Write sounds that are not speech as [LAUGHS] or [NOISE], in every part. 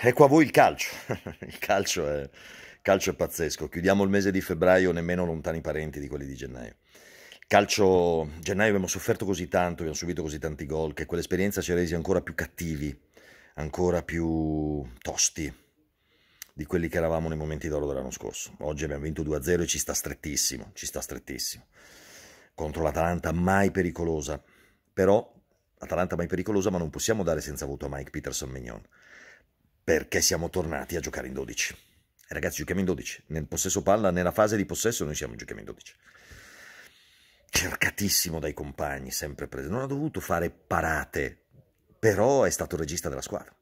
ecco a voi il calcio. [LAUGHS] il calcio è, calcio è pazzesco. Chiudiamo il mese di febbraio, nemmeno lontani parenti di quelli di gennaio. Calcio, gennaio abbiamo sofferto così tanto, abbiamo subito così tanti gol, che quell'esperienza ci ha resi ancora più cattivi, ancora più tosti di quelli che eravamo nei momenti d'oro dell'anno scorso. Oggi abbiamo vinto 2-0 e ci sta strettissimo, ci sta strettissimo. Contro l'Atalanta mai pericolosa, però Atalanta mai pericolosa, ma non possiamo dare senza voto a Mike Peterson Mignon perché siamo tornati a giocare in 12. Ragazzi, giochiamo in 12. Nel possesso palla, nella fase di possesso, noi siamo giochiamo in 12. Cercatissimo dai compagni, sempre preso. Non ha dovuto fare parate, però è stato regista della squadra.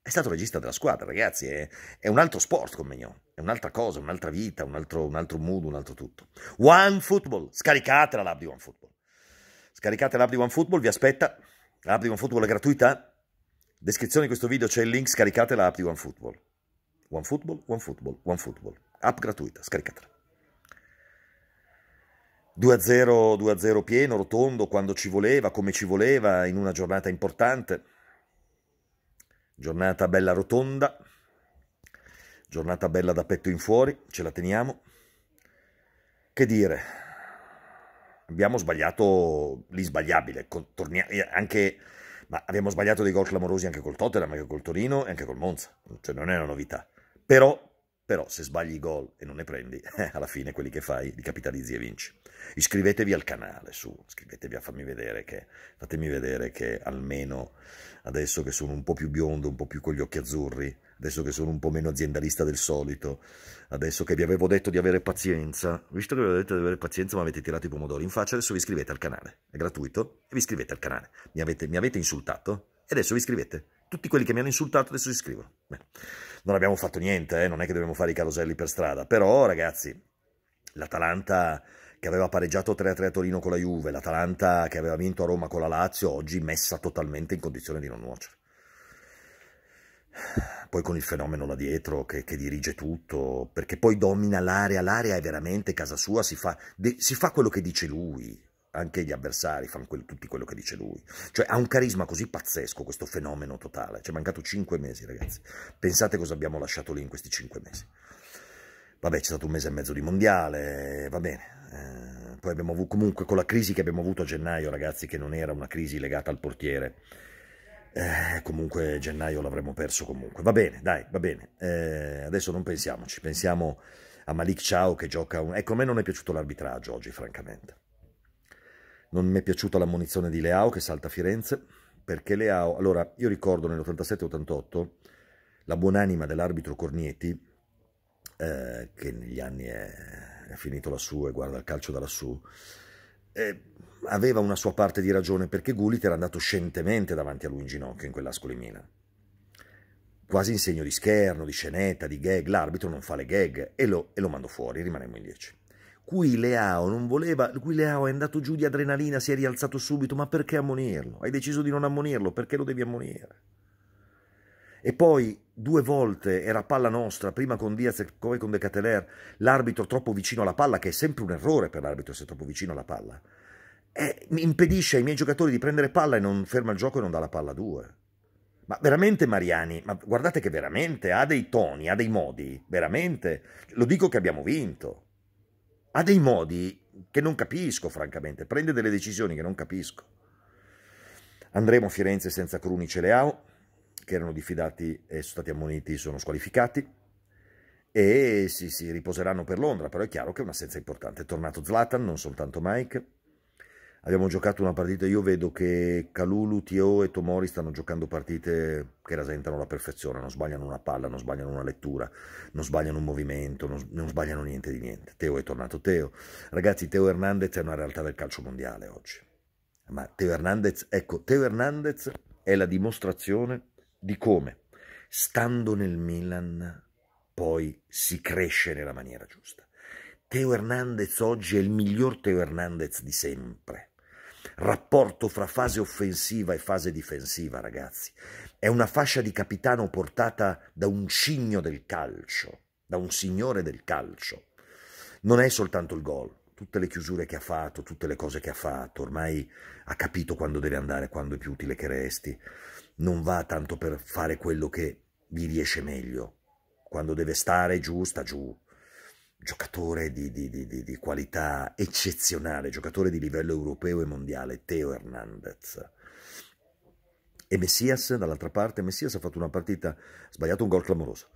È stato regista della squadra, ragazzi. È, è un altro sport con Mignon. È un'altra cosa, un'altra vita, un altro, un altro mood, un altro tutto. One Football. Scaricate la lab di One Football. Scaricate l'app di One Football, vi aspetta. L'app di One Football è gratuita Descrizione di questo video c'è il link, scaricate la app di OneFootball. OneFootball, OneFootball, OneFootball. App gratuita, scaricatela. 2-0, 2-0 pieno, rotondo, quando ci voleva, come ci voleva, in una giornata importante. Giornata bella rotonda, giornata bella da petto in fuori, ce la teniamo. Che dire, abbiamo sbagliato l'isbagliabile, anche ma abbiamo sbagliato dei gol clamorosi anche col Tottenham, anche col Torino e anche col Monza, cioè non è una novità. Però però se sbagli i gol e non ne prendi, [LAUGHS] eh, alla fine quelli che fai li capitalizzi e vinci. Iscrivetevi al canale, su, iscrivetevi a farmi vedere che, fatemi vedere che almeno adesso che sono un po' più biondo, un po' più con gli occhi azzurri, adesso che sono un po' meno aziendalista del solito, adesso che vi avevo detto di avere pazienza, visto che vi avevo detto di avere pazienza ma avete tirato i pomodori in faccia, adesso vi iscrivete al canale, è gratuito, e vi iscrivete al canale. mi avete, mi avete insultato e adesso vi iscrivete tutti quelli che mi hanno insultato adesso si scrivono. Beh, non abbiamo fatto niente, eh? non è che dobbiamo fare i caroselli per strada, però ragazzi, l'Atalanta che aveva pareggiato 3-3 a Torino con la Juve, l'Atalanta che aveva vinto a Roma con la Lazio, oggi messa totalmente in condizione di non nuocere. Poi con il fenomeno là dietro che, che dirige tutto, perché poi domina l'area, l'area è veramente casa sua, si fa, de, si fa quello che dice lui, anche gli avversari fanno quel, tutti quello che dice lui. Cioè ha un carisma così pazzesco questo fenomeno totale. Ci è mancato cinque mesi, ragazzi. Pensate cosa abbiamo lasciato lì in questi cinque mesi. Vabbè, c'è stato un mese e mezzo di mondiale, eh, va bene. Eh, poi abbiamo avuto comunque con la crisi che abbiamo avuto a gennaio, ragazzi, che non era una crisi legata al portiere. Eh, comunque gennaio l'avremmo perso comunque. Va bene, dai, va bene. Eh, adesso non pensiamoci, pensiamo a Malik Ciao che gioca... Un... Ecco, a me non è piaciuto l'arbitraggio oggi, francamente. Non mi è piaciuta la di Leao che salta a Firenze, perché Leao... Allora, io ricordo nell'87-88 la buonanima dell'arbitro Cornieti, eh, che negli anni è, è, finito lassù e guarda il calcio da lassù, eh, aveva una sua parte di ragione perché Gullit era andato scientemente davanti a lui in ginocchio in quell'ascolo di Milan. Quasi in segno di scherno, di scenetta, di gag, l'arbitro non fa le gag e lo, e lo mando fuori, rimaniamo in 10. Qui Leao non voleva, qui Leao è andato giù di adrenalina, si è rialzato subito, ma perché ammonirlo? Hai deciso di non ammonirlo, perché lo devi ammonire? E poi due volte era palla nostra, prima con Diaz e poi con De Cateler, l'arbitro troppo vicino alla palla, che è sempre un errore per l'arbitro se è troppo vicino alla palla, e impedisce ai miei giocatori di prendere palla e non ferma il gioco e non dà la palla a due. Ma veramente Mariani, ma guardate che veramente ha dei toni, ha dei modi, veramente. Lo dico che abbiamo vinto ha dei modi che non capisco, francamente, prende delle decisioni che non capisco. Andremo a Firenze senza Cruni e Leao, che erano diffidati e sono stati ammoniti, sono squalificati, e si, si riposeranno per Londra, però è chiaro che è un'assenza importante. È tornato Zlatan, non soltanto Mike, abbiamo giocato una partita, io vedo che Calulu, Tio e Tomori stanno giocando partite che rasentano la perfezione, non sbagliano una palla, non sbagliano una lettura, non sbagliano un movimento, non, non sbagliano niente di niente. Teo è tornato Teo. Ragazzi, Teo Hernandez è una realtà del calcio mondiale oggi. Ma Teo Hernandez, ecco, Teo Hernandez è la dimostrazione di come, stando nel Milan, poi si cresce nella maniera giusta. Teo Hernandez oggi è il miglior Teo Hernandez di sempre rapporto fra fase offensiva e fase difensiva, ragazzi. È una fascia di capitano portata da un cigno del calcio, da un signore del calcio. Non è soltanto il gol, tutte le chiusure che ha fatto, tutte le cose che ha fatto, ormai ha capito quando deve andare, quando è più utile che resti. Non va tanto per fare quello che gli riesce meglio. Quando deve stare giù, sta giù giocatore di, di, di, di, qualità eccezionale, giocatore di livello europeo e mondiale, Teo Hernandez. E Messias, dall'altra parte, Messias ha fatto una partita, ha sbagliato un gol clamoroso,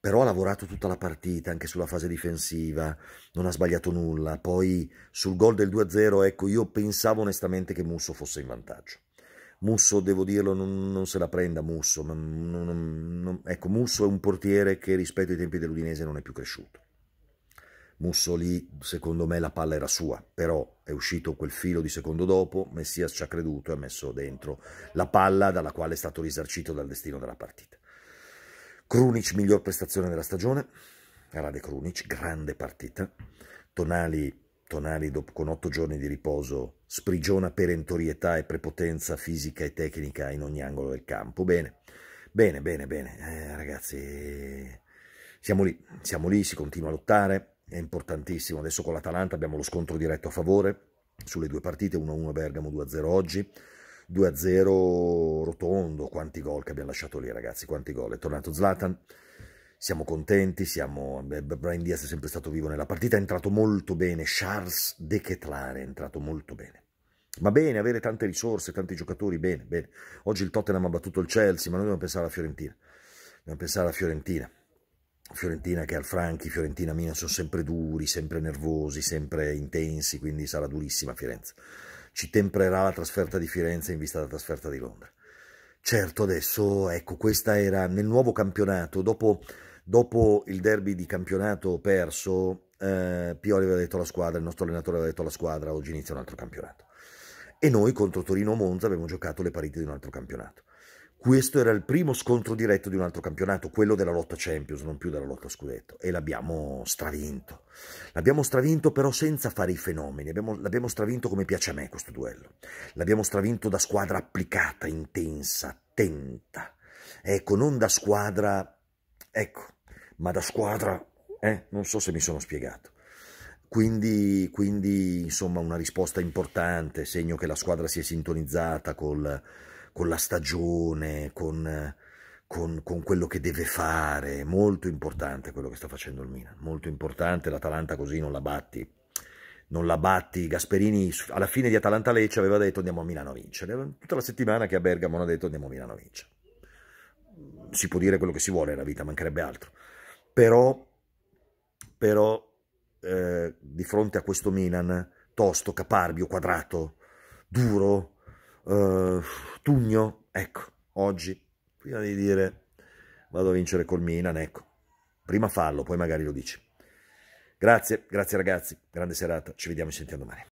però ha lavorato tutta la partita, anche sulla fase difensiva, non ha sbagliato nulla. Poi sul gol del 2-0, ecco, io pensavo onestamente che Musso fosse in vantaggio. Musso, devo dirlo, non, non se la prenda Musso. Non, non, ecco, Musso è un portiere che rispetto ai tempi dell'Udinese non è più cresciuto Mussoli, secondo me la palla era sua, però è uscito quel filo di secondo dopo, Messias ci ha creduto e ha messo dentro la palla dalla quale è stato risarcito dal destino della partita. Krunic, miglior prestazione della stagione, Rade Krunic, grande partita. Tonali, Tonali dopo, con otto giorni di riposo sprigiona perentorietà e prepotenza fisica e tecnica in ogni angolo del campo. Bene, bene, bene, bene. Eh, ragazzi, siamo lì, siamo lì, si continua a lottare è importantissimo. Adesso con l'Atalanta abbiamo lo scontro diretto a favore sulle due partite, 1-1 Bergamo, 2-0 oggi. 2-0 rotondo, quanti gol che abbiamo lasciato lì ragazzi, quanti gol, è tornato Zlatan, siamo contenti, siamo... Eh, Brian Diaz è sempre stato vivo nella partita, è entrato molto bene, Charles De Ketlare è entrato molto bene. Ma bene, avere tante risorse, tanti giocatori, bene, bene. Oggi il Tottenham ha battuto il Chelsea, ma noi dobbiamo pensare alla Fiorentina. Dobbiamo pensare alla Fiorentina. Fiorentina che al Franchi, Fiorentina, Mina sono sempre duri, sempre nervosi, sempre intensi, quindi sarà durissima Firenze. Ci temprerà la trasferta di Firenze in vista della trasferta di Londra. Certo adesso, ecco, questa era nel nuovo campionato, dopo, dopo il derby di campionato perso, eh, Pioli aveva detto alla squadra, il nostro allenatore aveva detto alla squadra, oggi inizia un altro campionato. E noi contro Torino-Monza abbiamo giocato le parite di un altro campionato. Questo era il primo scontro diretto di un altro campionato, quello della lotta Champions, non più della lotta Scudetto, e l'abbiamo stravinto. L'abbiamo stravinto però senza fare i fenomeni, l'abbiamo stravinto come piace a me questo duello. L'abbiamo stravinto da squadra applicata, intensa, attenta. Ecco, non da squadra, ecco, ma da squadra, eh, non so se mi sono spiegato. Quindi, quindi, insomma, una risposta importante, segno che la squadra si è sintonizzata col con la stagione, con, con, con, quello che deve fare. Molto importante quello che sta facendo il Milan, molto importante. L'Atalanta così non la batti. Non la batti, Gasperini alla fine di Atalanta Lecce aveva detto andiamo a Milano a vincere, tutta la settimana che a Bergamo ha detto andiamo a Milano a vincere. Si può dire quello che si vuole nella vita, mancherebbe altro. Però, però eh, di fronte a questo Milan, tosto, caparbio, quadrato, duro, eh, Patugno, ecco, oggi, prima di dire vado a vincere col Milan, ecco, prima fallo, poi magari lo dici. Grazie, grazie ragazzi, grande serata, ci vediamo e sentiamo domani.